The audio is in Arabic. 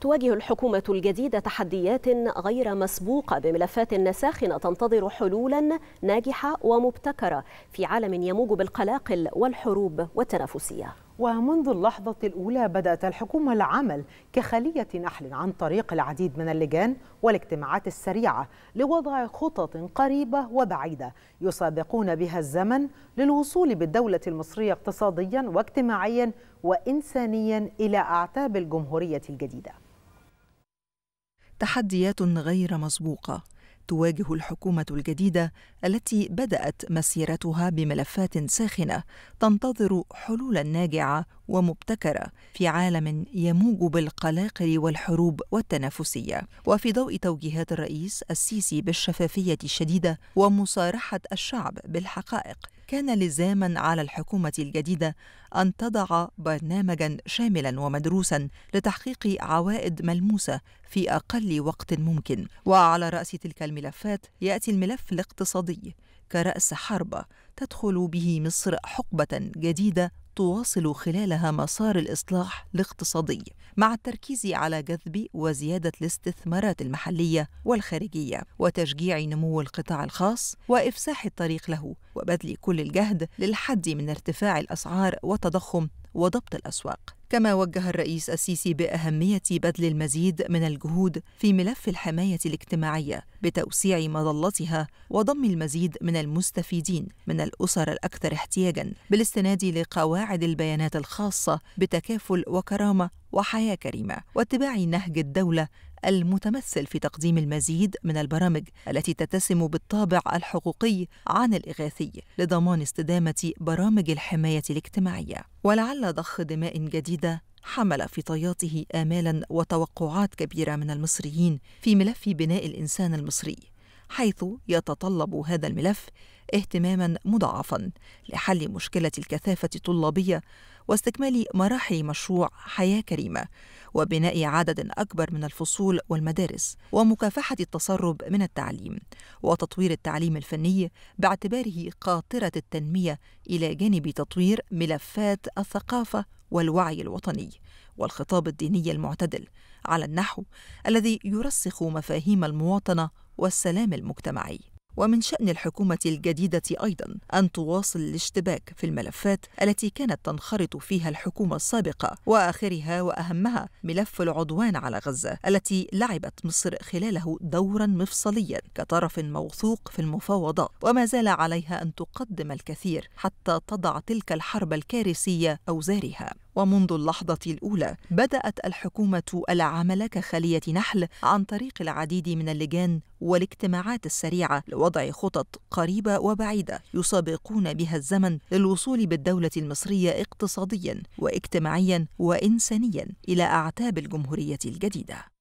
تواجه الحكومة الجديدة تحديات غير مسبوقة بملفات ساخنة تنتظر حلولا ناجحة ومبتكرة في عالم يموج بالقلاقل والحروب والتنافسية ومنذ اللحظة الأولى بدأت الحكومة العمل كخلية نحل عن طريق العديد من اللجان والاجتماعات السريعة لوضع خطط قريبة وبعيدة يسابقون بها الزمن للوصول بالدولة المصرية اقتصاديا واجتماعيا وإنسانيا إلى أعتاب الجمهورية الجديدة تحديات غير مسبوقه تواجه الحكومه الجديده التي بدات مسيرتها بملفات ساخنه تنتظر حلولا ناجعه ومبتكره في عالم يموج بالقلاقل والحروب والتنافسيه وفي ضوء توجيهات الرئيس السيسي بالشفافيه الشديده ومصارحه الشعب بالحقائق كان لزاما على الحكومه الجديده ان تضع برنامجا شاملا ومدروسا لتحقيق عوائد ملموسه في اقل وقت ممكن وعلى راس تلك الملفات ياتي الملف الاقتصادي كراس حربه تدخل به مصر حقبه جديده تواصل خلالها مسار الإصلاح الاقتصادي مع التركيز على جذب وزيادة الاستثمارات المحلية والخارجية وتشجيع نمو القطاع الخاص وإفساح الطريق له وبذل كل الجهد للحد من ارتفاع الأسعار والتضخم وضبط الأسواق كما وجه الرئيس السيسي بأهمية بذل المزيد من الجهود في ملف الحماية الاجتماعية بتوسيع مظلتها وضم المزيد من المستفيدين من الأسر الأكثر احتياجا بالاستناد لقواعد البيانات الخاصة بتكافل وكرامة وحياة كريمة واتباع نهج الدولة المتمثل في تقديم المزيد من البرامج التي تتسم بالطابع الحقوقي عن الإغاثي لضمان استدامة برامج الحماية الاجتماعية ولعل ضخ دماء جديدة حمل في طياته آمالا وتوقعات كبيرة من المصريين في ملف بناء الإنسان المصري حيث يتطلب هذا الملف اهتماما مضاعفا لحل مشكله الكثافه الطلابيه واستكمال مراحل مشروع حياه كريمه وبناء عدد اكبر من الفصول والمدارس ومكافحه التسرب من التعليم وتطوير التعليم الفني باعتباره قاطره التنميه الى جانب تطوير ملفات الثقافه والوعي الوطني والخطاب الديني المعتدل على النحو الذي يرسخ مفاهيم المواطنه والسلام المجتمعي ومن شأن الحكومة الجديدة أيضا أن تواصل الاشتباك في الملفات التي كانت تنخرط فيها الحكومة السابقة وآخرها وأهمها ملف العدوان على غزة التي لعبت مصر خلاله دورا مفصليا كطرف موثوق في المفاوضات وما زال عليها أن تقدم الكثير حتى تضع تلك الحرب الكارثية أوزارها ومنذ اللحظة الأولى بدأت الحكومة العمل كخلية نحل عن طريق العديد من اللجان والاجتماعات السريعة لوضع خطط قريبة وبعيدة يسابقون بها الزمن للوصول بالدولة المصرية اقتصاديا واجتماعيا وإنسانيا إلى أعتاب الجمهورية الجديدة